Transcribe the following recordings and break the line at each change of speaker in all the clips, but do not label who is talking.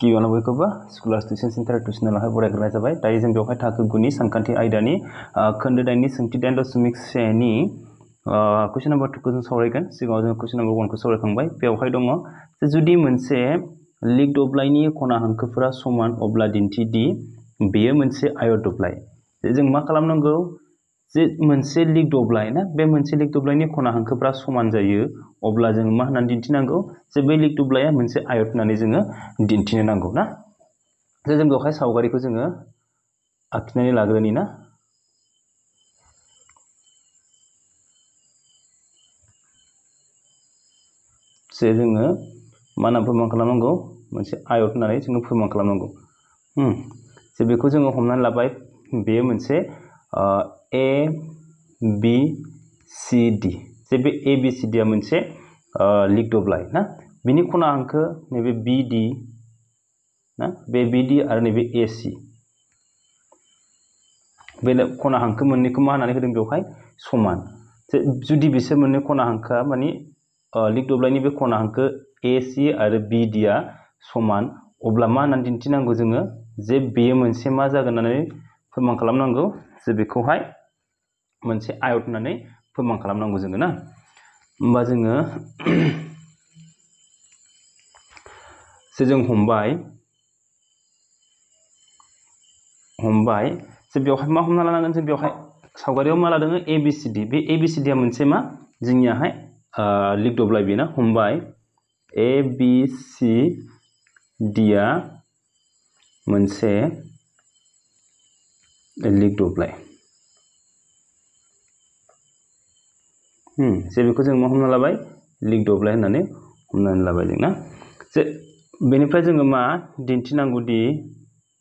गिबियावनो बयखौबो स्कुलार्स tuition centre टिउसनालावहाय बरायग्रोनाय जाबाय दायो जों बेवहाय थाखो गुनि सानखान्थि आयदानि खोन्दो दाइननि सोंथि दाइन दशमिक सेनि कुइसन नम्बर टुखौ जों सौरगन सिगाङाव जों कुइसन नम्बर वानखौ सावरायखांबाय बेवहाय दङ जुदि मोनसे लिग दब्लायनि खना हांखोफोरा समान अब्ला दिन्थि दि बेयो मोनसे आयत दब्लाय जों मा जे मोनसे लिग दब्लाय ना बे मोनसे लिग दब्लायनि खना हांखोफ्रा समान जायो अब्ला जों मा होननानै दिन्थिनांगौ जे बे लिग दब्लाया मोनसे आयत होननानै जोङो दिन्थिनो नांगौ ना जे जों बेवहाय सावगारिखौ जोङो आखिनानै लाग्रोनि ना से जोङो मा होनना फोरमान खालामनांगौ मोनसे आयत होननानै जोङो फोरमान खालामनांगौ जे बेखौ जोङो हमनानै लाबाय बेयो मोनसे ए बि सि डि जे बे ए बि सि डिया मोनसे लिग दब्लाय ना बिनि खना हांखो नैबे बि डि ना बे बि डि आरो नैबे ए सि बे खना हांखो मोननैखौ मा होननानै होदों बेवहाय समान जुदि बिसोर मोननै खना हांखोआ माने लिग दब्लायनि बे खना हांखो ए सी आरो बि डिया समान अब्ला मा होननानै दिन्थिनांगौ जोङो जे बेयो मोनसे मा जागोन होननानै फोरमान खालामनांगौ जे बेखौहाय मोनसे आयत होननानै फोरमान खालामनांगौ जोङो ना होमबा जोङो जे जों हमबाय हमबाय जे बेवहाय मा हमना लानांगोन जों बेवहाय सावगारियाव मा लादों ए बि सि डि बे ए बि सि डिया मोनसे मा जोंनियाहाय लिगदबलाय बेना हमबाय ए बि सि डिया मोनसे लिंक टु जो मा हमना लाबाय लिंक टु एप्लाइ होननानै हमनानै लाबाय जोंना जे बेनिफ्राय जोङो मा दिन्थिनांगौदि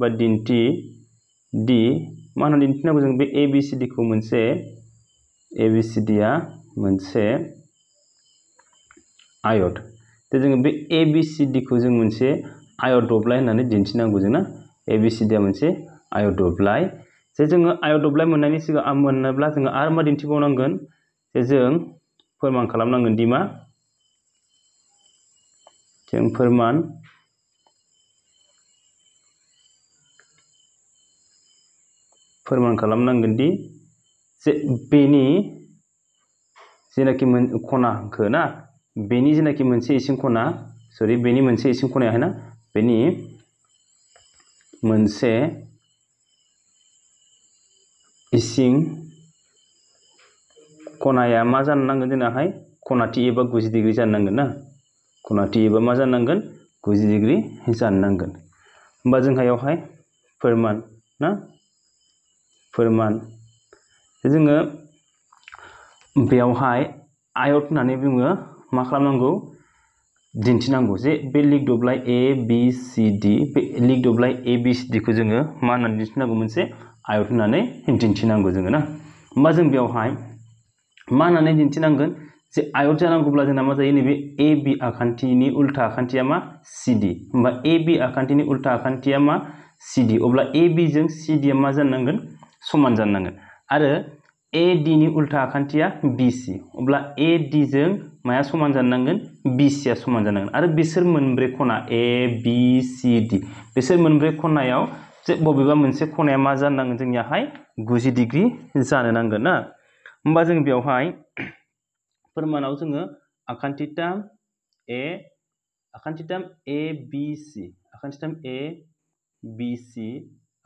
बा दिन्थि दि मा होनना दिन्थिनांगौ जों बे ए बि सि डिखौ मोनसे ए बि सि आ मोनसे आयत दा जोङो बे ए बि सि डिखौ जों मोनसे आयत दब्लाय होननानै दिन्थिनांगौ जोंना ए बि सि डिया मोनसे आयत दब्लाय जे जोङो आय' दब्लाय मोननायनि सिगां मोनोब्ला जोङो आरो मा दिन्थिबावनांगोन जे जों फोरमान खालामनांगोन दि मा जों फोरमान फोरमान खालामनांगोन दि जे बेनि जेनाखि खनाखो ना बेनि जेनाखि मोनसे इसिं खना सरि बेनि मोनसे इसिं खनायाहाय ना बेनि मोनसे सिं खनाया मा जानो नांगोन जोंनाहाय खनाथि एबा गुजि डिग्रि ना खनाथि एबा मा जानो नांगोन गुजि डिग्रि जानो नांगोन होमबा जोंहा ना फोरमान जोङो बेवहाय आयत होननानै बुङो मा खालामनांगौ जे बे लिग दब्लाय ए बि सि डि बे लिग ए बि सि डिखौ जोङो मा होननानै दिन्थिनांगौ आयत होननानै दिन्थिनांगौ जोङो ना होमबा जों बेवहाय मा होननानै दिन्थिनांगोन जे आयत जानांगौब्ला जोंना मा जायो नैबे ए बि आखान्थिनि उल्था आखान्थिया मा सिडि होमबा ए बि आखान्थिनि उल्था आखान्थिया मा सिडि अब्ला ए बिजों सिडिया मा जानांगोन समान जानांगोन आरो ए डिनि उल्था आखान्थिया बिसि अब्ला ए डिजों माया समान जानांगोन बिसिया समान जानांगोन आरो बिसोर मोनब्रै खना ए बि सि डि बिसोर मोनब्रै खनायाव बबेबा मोनसे खनाया मा जानो नांगोन जोंनियाहाय गुजि डिग्रि जानो नांगोन ना होमबा जों बेवहाय फोरमानाव जोङो आखान्थिथाम ए आखान्थिथाम ए बि सि आखान्थिथाम ए बि सि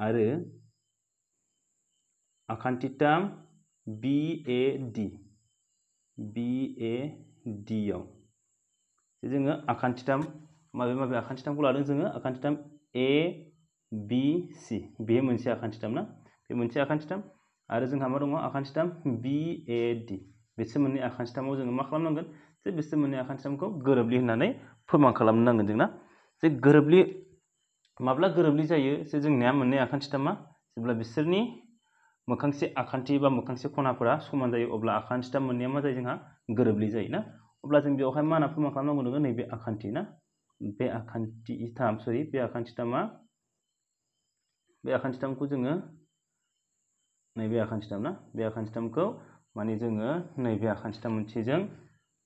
आरो आखान्थिथाम बि ए डि बि ए डिआव जोङो आखान्थिथाम माबे माबे आखान्थिथामखौ लादों जोङो आखान्थिथाम ए बि सि बे मोनसे आखान्थि टार्म ना बे मोनसे आखान्थि टार्म आरो जोंहा मा दङ आखान्थि टार्म बि ए डि बिसोर मोननै आखान्थि टार्माव जोङो मा खालामनांगोन जे बिसोर मोननै आखान्थि टार्मखौ गोरोबलि होननानै फोरमान खालामनो नांगोन जोंना जे गोरोबलि माब्ला गोरोबलि जायो जे जोंनिया मोननै आखान्थि टार्मा जेब्ला बिसोरनि मोखांसे आखान्थि बा मोखांसे खनाफोरा समान जायो अब्ला आखान्थि टार्म मा जायो जोंहा गोरोबलि जायो ना अब्ला जों बेवहाय मा फोरमान खालामनांगौ नैबे आखान्थि ना बे आखान्थि टार्म सरि बे आखान्थि टार्मा bi sistem ku jengge nai bi akan sistem na bi akan sistem ku mani jengge nai bi akan sistem munci jeng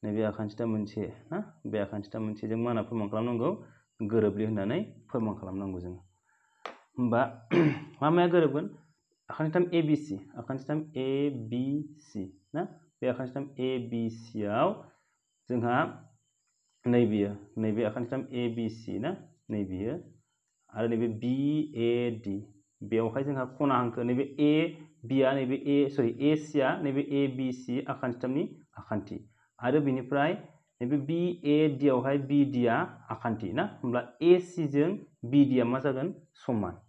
nai bi akan sistem munci na bi akan sistem munci jeng mana pun mangkalam nunggu gere beli hina nai pun mangkalam nunggu jengge mba mama ya gere pun akan sistem C, akan sistem abc na bi akan sistem B au jengha nai bi ya nai bi akan sistem abc na nai bi ya ada nih B A D बेवहाय जोंहा खना हांखो नैबे ए बिआ नैबे ए सरि ए सिआ नैबे ए बि सि आखान्थिथामनि आखान्थि आरो बिनिफ्राय नैबे बि ए डिआवहाय बि डिआ आखान्थि ना होमब्ला ए सिजों बि डिआ मा जागोन समान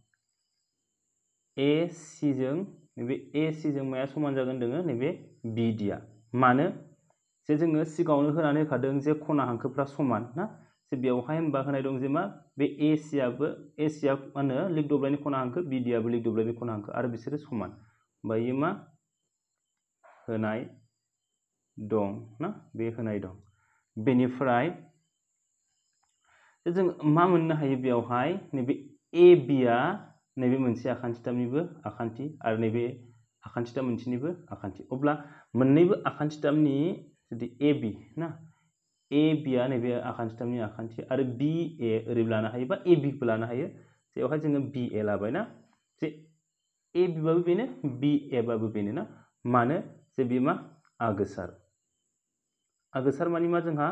ए सिजों नैबे ए सिजों माया समान जागोन दोङो नैबे बि डिआ मानो जे जोङो सिगाङावनो होनानै होखादों जे खना हांखोफ्रा समान ना बेवहाय होमबा दं जे लिग दब्लायनि खना हांखो बिडियाबो लिग दब्लायनि खना हांखो आरो बिसोरो समान होमबा होनाय दं ना बे होनाय दं बेनिफ्राय जों मा मोननो हायो नैबे ए बिआ नैबे मोनसे आखान्थि आरो नैबे आखान्थि अब्ला मोननैबो जुदि ए बि ना ए बिया नैबे आखान्थिथामनि आखान्थि आरो बी ए ओरैबो लानो हायो बा ए बिखौ लानो हायो बेवहाय जोङो बी ए लाबाय ना जे ए बिबाबो बेनो बी ए बाबो बेनो ना मानो जे बे मा आगोसार आगोसार मानि मा जोंहा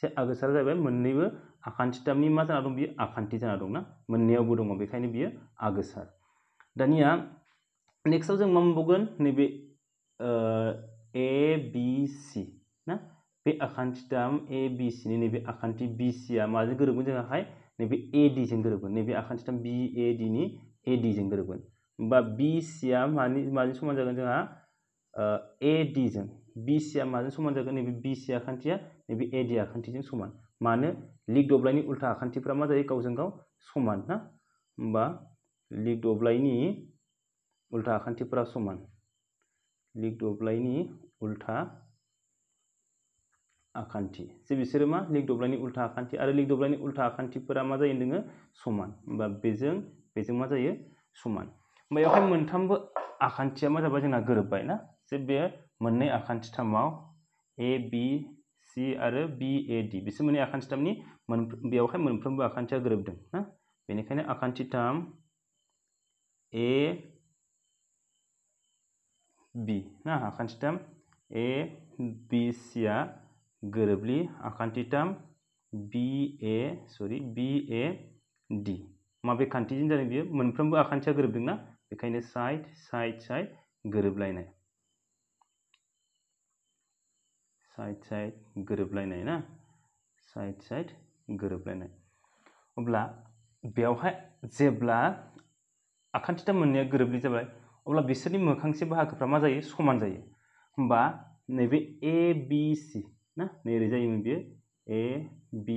से आगोसारा जाहैबाय मोननैबो आखान्थिथामनि मा जाना दं बियो आखान्थि जाना दं ना मोननैयावबो दङ बेखायनो बियो आगोसार दानिया नेक्स्टआव जों मा मोनबावगोन नैबे ए बि सि ना बे आखान्थिथाम ए बि नि नैबे आखान्थि बि आ माजों गोरोबगोन जोंहा हाय नैबे ए जों गोरोबगोन नैबे आखान्थिथाम बि ए नि ए जों गोरोबगोन होमबा बि आ मानि माजों समान जागोन जोंहा ए डिजों बि आ माजों समान जागोन नैबे बि सि आखान्तिया नैबे ए डि आखान्तिजों समान मानो लिग दब्लायनि उल्था आखान्तिफ्रा मा जायो गावजों गाव समान ना होमबा लिग दब्लायनि उल्था आखान्तिफ्रा समान लिग दब्लायनि उल्था आखान्थि जे बिसोरो मा लिग दब्लायनि उल्था आखान्थि आरो लिग दब्लायनि उल्था आखान्थिफोरा मा जायो दोङो समान होमबा बेजों बेजों मा जायो समान बेयावहाय मोनथामबो आखान्थिया मा जाबाय जोंना गोरोबबाय ना जे बे मोननै आखान्थिथामाव ए बि सि आरो बि ए डि बिसोर मोननै आखान्थिथामनि मोन बेयावहाय मोनफ्रोमबो आखान्थिया गोरोबदों ना बेनिखायनो आखान्थिथाम ए बि ना आखान्थिथाम ए बि सिआ गोरोबलि आखान्थिथाम बी ए सरि बी ए डि माबे खान्थिजों जादों बियो मोनफ्रोमबो आखान्थिया ना बेखायनो साइड साइड साइड गोरोबलायनाय साइड साइड गोरोबलायनाय ना साइड साइड गोरोबलायनाय अब्ला बेवहाय जेब्ला आखान्थिथाम मोननाया गोरोबलि जाबाय अब्ला बिसोरनि मोखांसे बाहागोफ्रा मा जायो समान जायो होमबा नैबे ए बि सि ना नैरोजा इउ बेयो ए बी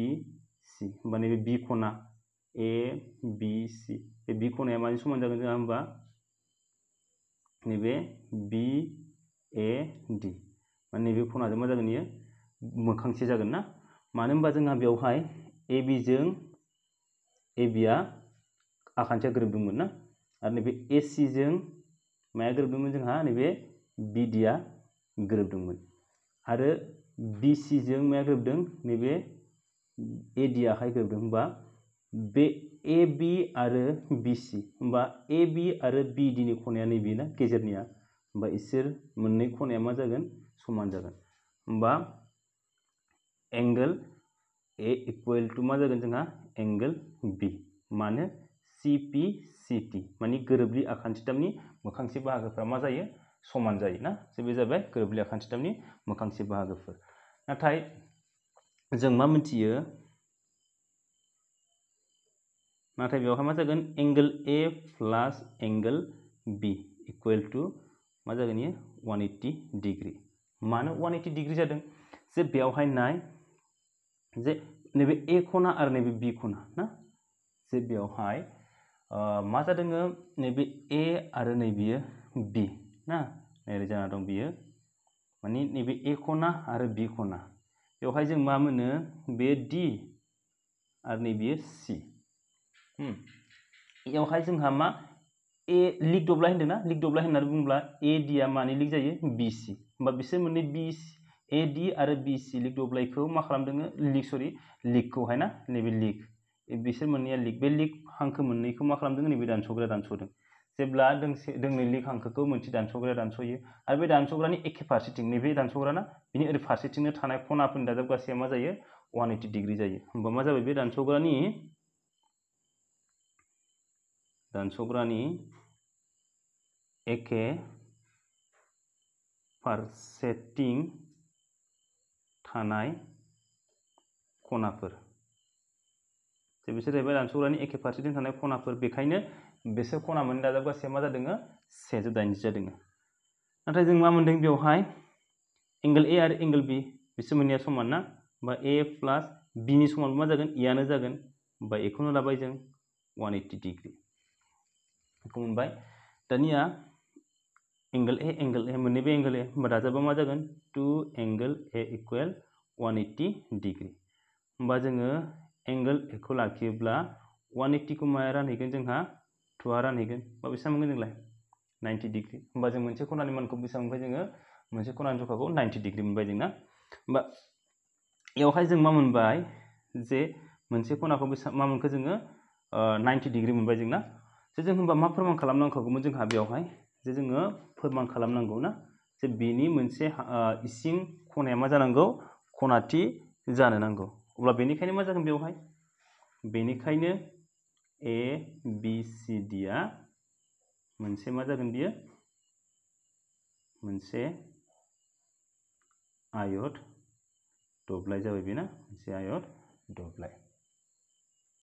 सी होमबा नैबे बी खना ए बि सि बे बि खनाया माजों समान जागोन जोंहा होमबा नैबे बी ए डि माने नैबे खनाजों मा जागोन इयो मोखांसे जागोन ना मानो होनबा जोंहा बेवहाय ए बिजों ए बिआ आखान्थिया गोरोबदोंमोन ना आरो नैबे ए सिजों माया गोरोबदोंमोन जोंहा नैबे बिडिआ गोरोबदोंमोन आरो बिसिजों माया गोरोबदों नैबे एडियाहाय गोरोबदों होमबा बे ए बि आरो बिसि होमबा ए बि आरो बिडिनि खनाया नैबेना गेजेरनिया होमबा इसोर मोननै खनाया मा जागोन समान जागोन होमबा एंगल ए इक्वल टु मा जागोन जोंहा एंगल बि मानो सि पि सि माने गोरोबलि आखान्थिथामनि मोखांसे बाहागोफ्रा मा जायो समान जायो ना जे बे जाबाय गोरोबलि आखान्थिथामनि मोखांसे बाहागोफोर नाथाय जों मा मिथियो नाथाय बेवहाय मा जागोन angle A plus angle B equal to मा जागोन ये वन एट्टी डिग्री मानो वन एट्टी डिग्री जादों जे बेवहाय नाय जे नैबे ए खना आरो नैबे बि खना ना जे बेवहाय मा जादोङो नैबे ए आरो नैबेयो बि ना नैबे जाना दं बियो मानी नैबे ए खना और बी खना बेवहाय जों मा मोनो बे डि आरो नैबेयो सि बेवहाय जोंहा मा ए लिग दब्लाय होन्दोंना लिग दब्लाय होननानै बुङोब्ला ए डिआ माने लिग जायो बी सी होमबा बिसोर मोननै बी सि ए डि आरो बि सि लिग दब्लायखौ मा खालामदोङो लिग सरि लिगखौहाय ना नैबे लिग बिसोर मोननैया लिग बे लिग हांखो मोननैखौ मा खालामदों नैबे दानस'ग्रा दानस'दों जेब्ला दोंसे दोंनै लिक हांखोखौ मोनसे दानस'ग्राया दानस'यो आरो बे दानस'ग्रानि एखे फारसेथिं नैबे दानस'ग्राना बिनि ओरै फारसेथिंनो थानाय खनाफोरनि दाजाबगासेया मा जायो वान ओइटि डिग्रि जायो होमबा मा जाबाय बे दानस'ग्रानि दानस'ग्रानि एखे फारसेथिं थानाय खनाफोर बिसोर जाहैबाय दानस'ग्रानि एखे फारसेथिं थानाय खनाफोर बेखायनो बिसोर खना मोननै दाजाब गासैया मा जादोङो सेजौ दाइनजि जादोङो नाथाय जों मा मोन्दों बेवहाय एंगेल ए आरो एंगेल बि बिसोर समान ना बा ए प्लास बिनि समान मा जागोन एआनो जागोन बा एखौनो लाबाय जों वान एट्टि डिग्रि बेखौ मोनबाय दानिया एंगेल ए एंगेल ए मोननैबो एंगेल ए होमबा दाजाबा मा जागोन two angle A equal one eighty degree होमबा जोङो एंगेल एखौ लाखियोब्ला वान एट्टिखौ माया रानहैगोन जोंहा टुआ रानहैगोन बा बेसेबां मोनगोन जोंलाय नाइन्टि डिग्रि होमबा जों मोनसे खनानि मानखौ बेसेबां मोनबाय जोङो मोनसे खनानि जखाखौ नाइन्टि डिग्रि मोनबाय जोंना होमबा एवहाय जों मा मोनबाय जे मोनसे खनाखौ बेसेबां मा मोनखो जोङो नाइन्टि डिग्रि मोनबाय जोंना जे जों होमबा मा फोरमान खालामनांखागौमोन जोंहा बेवहाय जे जोङो फोरमान खालामनांगौ ना जे बेनि मोनसे इसिं खनाया मा जानांगौ खनाथि जानो नांगौ अब्ला बेनिखायनो मा जागोन बेवहाय बेनिखायनो ए बि सि डिआ मोनसे मा जागोन बियो मोनसे आयत दब्लाय जाबाय बेना मोनसे आयत दब्लाय